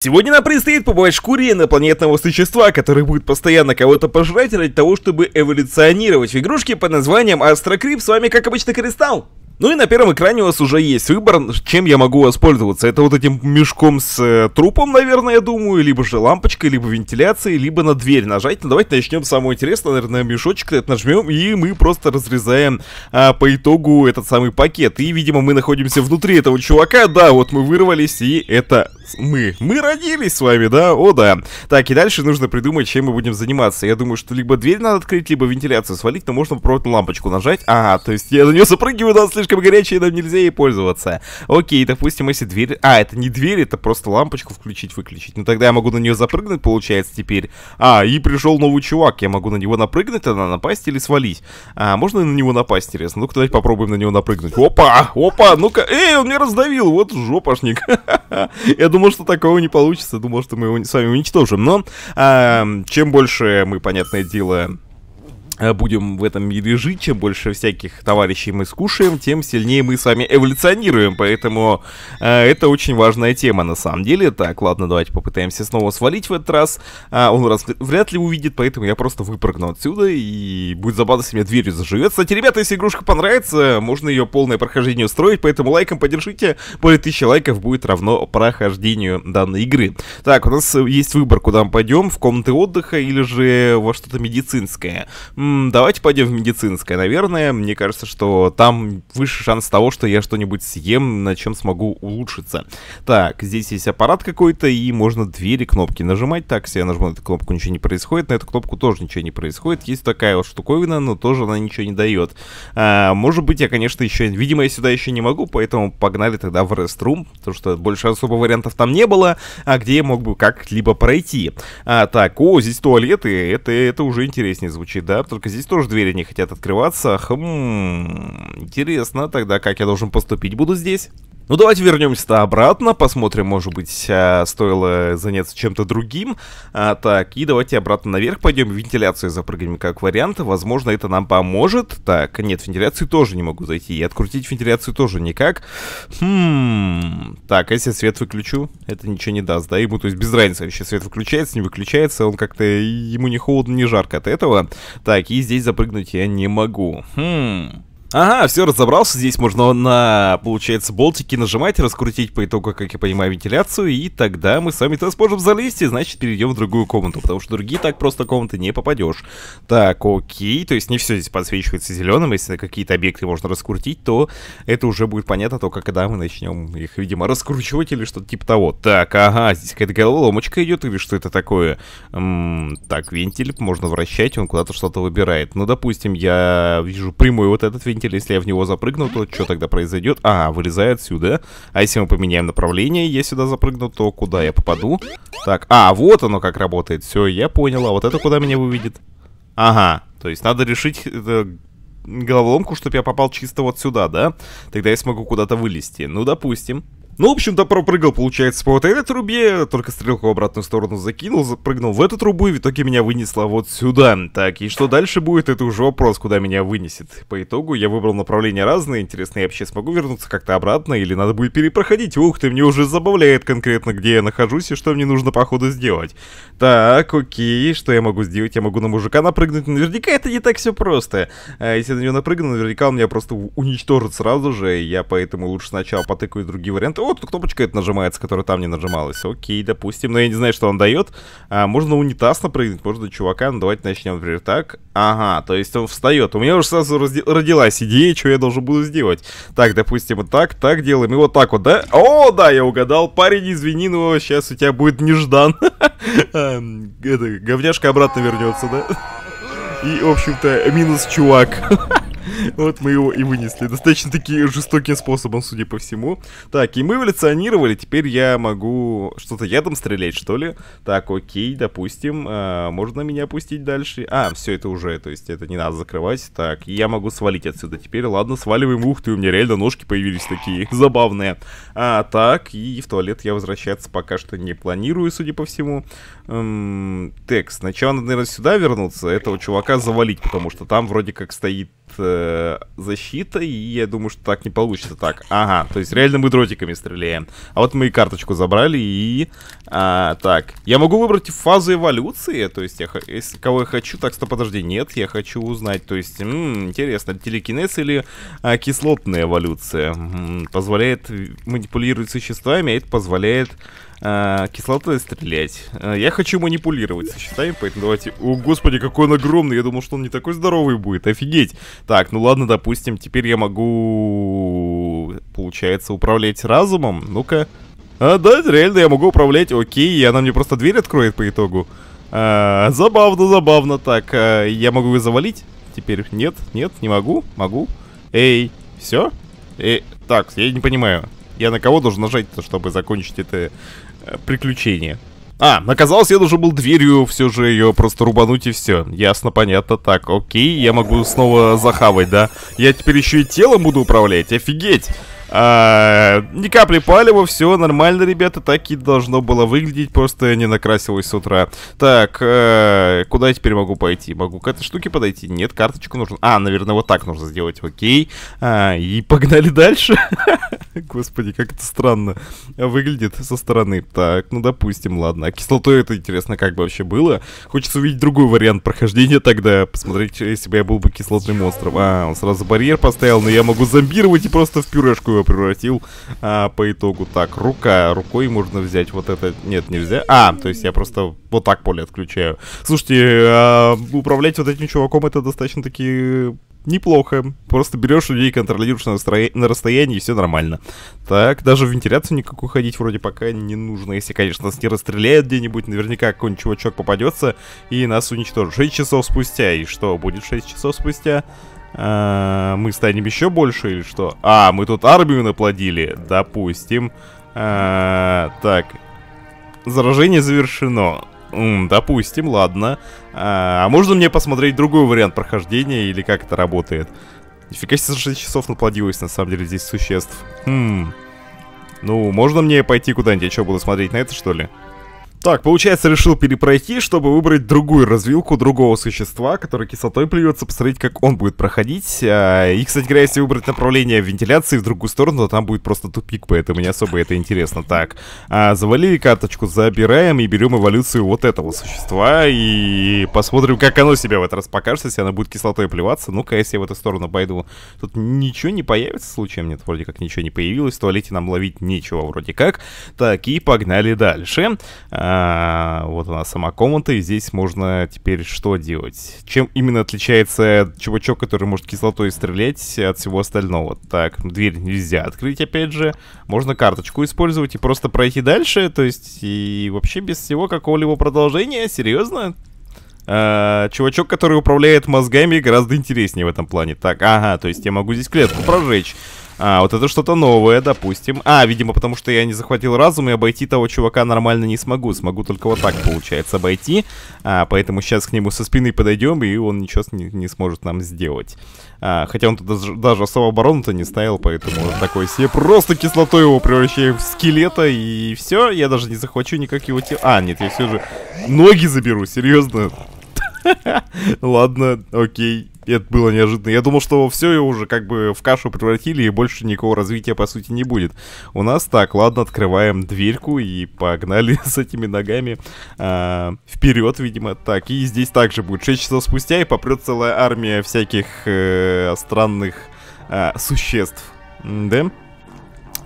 Сегодня нам предстоит побывать в шкуре инопланетного существа, который будет постоянно кого-то пожрать ради того, чтобы эволюционировать в игрушке под названием Астрокрип. С вами, как обычно, Кристалл. Ну и на первом экране у вас уже есть выбор, чем я могу воспользоваться. Это вот этим мешком с э, трупом, наверное, я думаю, либо же лампочкой, либо вентиляцией, либо на дверь нажать. Ну давайте начнем с самого интересного, наверное, мешочек этот нажмем, и мы просто разрезаем а, по итогу этот самый пакет. И, видимо, мы находимся внутри этого чувака, да, вот мы вырвались, и это мы. Мы родились с вами, да? О, да. Так, и дальше нужно придумать, чем мы будем заниматься. Я думаю, что либо дверь надо открыть, либо вентиляцию свалить, но можно попробовать на лампочку нажать. Ага, то есть я на нее запрыгиваю, она слишком горячая, нам нельзя ей пользоваться. Окей, допустим, если дверь... А, это не дверь, это просто лампочку включить-выключить. Ну тогда я могу на нее запрыгнуть, получается, теперь. А, и пришел новый чувак, я могу на него напрыгнуть, она а напасть или свалить. А, можно на него напасть, интересно? Ну-ка, давайте попробуем на него напрыгнуть. Опа, опа, ну-ка. Эй, он меня раздавил, вот жопашник. Я думаю, думал, что такого не получится. Думал, что мы его с вами уничтожим. Но а, чем больше мы, понятное дело, Э, будем в этом мире жить, чем больше всяких товарищей мы скушаем, тем сильнее мы с вами эволюционируем, поэтому э, это очень важная тема на самом деле. Так, ладно, давайте попытаемся снова свалить в этот раз. А, он раз вряд ли увидит, поэтому я просто выпрыгну отсюда и будет забавно, если меня дверью заживет. Кстати, ребята, если игрушка понравится, можно ее полное прохождение устроить, поэтому лайком поддержите. Более тысячи лайков будет равно прохождению данной игры. Так, у нас э, есть выбор, куда мы пойдем, в комнаты отдыха или же во что-то медицинское. М давайте пойдем в медицинское. Наверное, мне кажется, что там выше шанс того, что я что-нибудь съем, на чем смогу улучшиться. Так, здесь есть аппарат какой-то, и можно двери кнопки нажимать. Так, если я нажму на эту кнопку, ничего не происходит. На эту кнопку тоже ничего не происходит. Есть такая вот штуковина, но тоже она ничего не дает. А, может быть, я, конечно, еще... Видимо, я сюда еще не могу, поэтому погнали тогда в реструм, потому что больше особо вариантов там не было, а где я мог бы как-либо пройти. А, так, о, здесь туалеты. Это, это уже интереснее звучит, да, потому только здесь тоже двери не хотят открываться. Хм, интересно, тогда как я должен поступить? Буду здесь. Ну, давайте вернемся-то обратно, посмотрим, может быть, а, стоило заняться чем-то другим. А, так, и давайте обратно наверх пойдем, вентиляцию запрыгнем как вариант, возможно, это нам поможет. Так, нет, вентиляцию тоже не могу зайти, и открутить вентиляцию тоже никак. Хм, так, а если свет выключу, это ничего не даст, да, ему, то есть без разницы, вообще свет выключается, не выключается, он как-то, ему не холодно, не жарко от этого. Так, и здесь запрыгнуть я не могу. Хм... Ага, все, разобрался. Здесь можно на, получается, болтики нажимать, раскрутить по итогу, как я понимаю, вентиляцию, и тогда мы с вами то сможем залезть, и значит перейдем в другую комнату, потому что другие так просто комнаты не попадешь. Так, окей, то есть не все здесь подсвечивается зеленым, если какие-то объекты можно раскрутить, то это уже будет понятно только когда мы начнем их, видимо, раскручивать или что-то типа того. Так, ага, здесь какая-то головоломочка идет, или что это такое? М -м так, вентиль можно вращать, он куда-то что-то выбирает. Ну, допустим, я вижу прямой вот этот вентиль, вентиль, если я в него запрыгну, то что тогда произойдет? А, вылезает сюда. А если мы поменяем направление, я сюда запрыгну, то куда я попаду? Так, а, вот оно как работает. Все, я понял. А вот это куда меня выведет? Ага, то есть надо решить э, головоломку, чтобы я попал чисто вот сюда, да? Тогда я смогу куда-то вылезти. Ну, допустим. Ну, в общем-то, пропрыгал, получается, по вот этой трубе, только стрелку в обратную сторону закинул, запрыгнул в эту трубу и в итоге меня вынесло вот сюда. Так, и что дальше будет, это уже вопрос, куда меня вынесет. По итогу я выбрал направление разные, интересно, я вообще смогу вернуться как-то обратно или надо будет перепроходить? Ух ты, мне уже забавляет конкретно, где я нахожусь и что мне нужно походу сделать. Так, окей, что я могу сделать? Я могу на мужика напрыгнуть, наверняка это не так все просто. А если на него напрыгну, наверняка он меня просто уничтожит сразу же, я поэтому лучше сначала потыкаю другие варианты вот тут кнопочка это нажимается, которая там не нажималась. Окей, допустим, но я не знаю, что он дает. А, можно унитаз напрыгнуть, можно чувака, ну давайте начнем, например, так. Ага, то есть он встает. У меня уже сразу родилась идея, что я должен буду сделать. Так, допустим, вот так, так делаем, и вот так вот, да? О, да, я угадал, парень, извини, но сейчас у тебя будет неждан. Эм, говняшка обратно вернется, да? И, в общем-то, минус чувак. Вот мы его и вынесли. Достаточно такие жестоким способом, судя по всему. Так, и мы эволюционировали. Теперь я могу что-то ядом стрелять, что ли? Так, окей, допустим. А, можно меня опустить дальше? А, все это уже, то есть это не надо закрывать. Так, я могу свалить отсюда теперь. Ладно, сваливаем. Ух ты, у меня реально ножки появились такие забавные. А, так, и в туалет я возвращаться пока что не планирую, судя по всему. Эм, так, сначала надо, наверное, сюда вернуться. Этого чувака завалить, потому что там вроде как стоит э, защита, и я думаю, что так не получится так. Ага, то есть реально мы дротиками стреляем. А вот мы и карточку забрали, и... А, так, я могу выбрать фазу эволюции, то есть я, если кого я хочу, так, стоп, подожди, нет, я хочу узнать, то есть, м-м, интересно, телекинез или а, кислотная эволюция? М-м, позволяет э, манипулировать существами, а это позволяет а, кислотой стрелять. А, я хочу манипулировать сочетанием, поэтому давайте... О, господи, какой он огромный! Я думал, что он не такой здоровый будет, офигеть! Так, ну ладно, допустим, теперь я могу... Получается, управлять разумом? Ну-ка... А, да, реально, я могу управлять, окей, и она мне просто дверь откроет по итогу. А, забавно, забавно, так, а, я могу ее завалить? Теперь нет, нет, не могу, могу. Эй, все? Эй, так, я не понимаю. Я на кого должен нажать чтобы закончить это э, приключение? А, оказалось, я должен был дверью все же ее просто рубануть и все. Ясно, понятно, так, окей, я могу снова захавать, да? Я теперь еще и телом буду управлять, офигеть! А, ни капли палева, все нормально, ребята, так и должно было выглядеть, просто я не накрасилась с утра. Так, э, куда я теперь могу пойти? Могу к этой штуке подойти? Нет, карточку нужно... А, наверное, вот так нужно сделать, окей. А, и погнали дальше. Господи, как это странно выглядит со стороны. Так, ну допустим, ладно. А кислотой это интересно, как бы вообще было. Хочется увидеть другой вариант прохождения тогда, посмотреть, если бы я был бы кислотным островом. А, он сразу барьер поставил, но я могу зомбировать и просто в пюрешку его превратил а, по итогу. Так, рука. Рукой можно взять вот это. Нет, нельзя. А, то есть я просто вот так поле отключаю. Слушайте, а, управлять вот этим чуваком это достаточно-таки неплохо. Просто берешь людей, контролируешь на, на расстоянии, и все нормально. Так, даже в вентиляцию никакую ходить вроде пока не нужно. Если, конечно, нас не расстреляют где-нибудь, наверняка какой-нибудь чувачок попадется и нас уничтожит. 6 часов спустя. И что будет 6 часов спустя? Э, мы станем еще больше или что? А, мы тут армию наплодили, допустим. Э, так, заражение завершено. допустим, ладно. Э, а, можно мне посмотреть другой вариант прохождения или как это работает? Нифига себе, за 6 часов наплодилось, на самом деле, здесь существ. Хм. Ну, можно мне пойти куда-нибудь? Я что, буду смотреть на это, что ли? Так, получается, решил перепройти, чтобы выбрать другую развилку другого существа, который кислотой плюется, посмотреть, как он будет проходить. А, и, кстати говоря, если выбрать направление вентиляции в другую сторону, то там будет просто тупик, поэтому не особо это интересно. Так, а, завалили карточку, забираем и берем эволюцию вот этого существа и посмотрим, как оно себя в этот раз покажет, если оно будет кислотой плеваться. Ну-ка, если я в эту сторону пойду, тут ничего не появится случаем? Нет, вроде как ничего не появилось, в туалете нам ловить нечего вроде как. Так, и погнали дальше. А, а, вот она сама комната, и здесь можно теперь что делать? Чем именно отличается чувачок, который может кислотой стрелять от всего остального? Так, дверь нельзя открыть, опять же. Можно карточку использовать и просто пройти дальше, то есть и вообще без всего какого-либо продолжения, серьезно? А, чувачок, который управляет мозгами, гораздо интереснее в этом плане. Так, ага, то есть я могу здесь клетку прожечь. А, вот это что-то новое, допустим. А, видимо, потому что я не захватил разум, и обойти того чувака нормально не смогу. Смогу только вот так, получается, обойти. А, поэтому сейчас к нему со спины подойдем, и он ничего не, не сможет нам сделать. А, хотя он тут даже, даже особо оборону-то не ставил, поэтому вот такой себе просто кислотой его превращаем в скелета, и все. Я даже не захвачу никак его тело. А, нет, я все же ноги заберу, серьезно. Ладно, окей это было неожиданно. Я думал, что все ее уже как бы в кашу превратили, и больше никакого развития, по сути, не будет. У нас так, ладно, открываем дверьку и погнали с этими ногами а, вперед, видимо. Так, и здесь также будет 6 часов спустя, и попрет целая армия всяких э, странных э, существ. Да?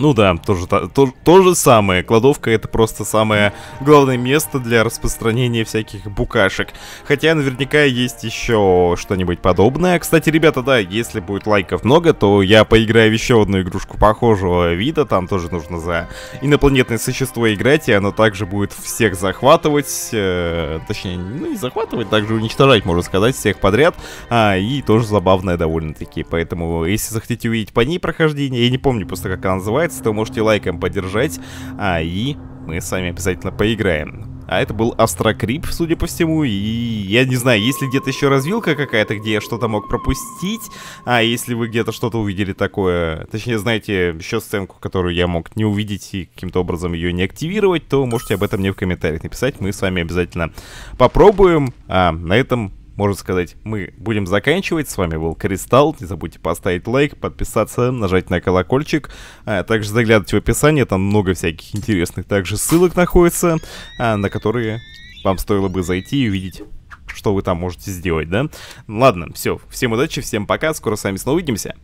Ну да, тоже, то, то, то же самое. Кладовка это просто самое главное место для распространения всяких букашек. Хотя наверняка есть еще что-нибудь подобное. Кстати, ребята, да, если будет лайков много, то я поиграю в еще одну игрушку похожего вида. Там тоже нужно за инопланетное существо играть, и оно также будет всех захватывать. Э, точнее, ну и захватывать, также уничтожать, можно сказать, всех подряд. А, и тоже забавная довольно-таки. Поэтому, если захотите увидеть по ней прохождение, я не помню просто, как она называется, нравится, то можете лайком поддержать, а, и мы с вами обязательно поиграем. А это был Астрокрип, судя по всему, и я не знаю, есть ли где-то еще развилка какая-то, где я что-то мог пропустить, а если вы где-то что-то увидели такое, точнее, знаете, еще сценку, которую я мог не увидеть и каким-то образом ее не активировать, то можете об этом мне в комментариях написать, мы с вами обязательно попробуем. А на этом можно сказать, мы будем заканчивать. С вами был Кристалл. Не забудьте поставить лайк, подписаться, нажать на колокольчик. А также заглядывайте в описание, там много всяких интересных также ссылок находится, а, на которые вам стоило бы зайти и увидеть что вы там можете сделать, да? Ладно, все, всем удачи, всем пока, скоро с вами снова увидимся.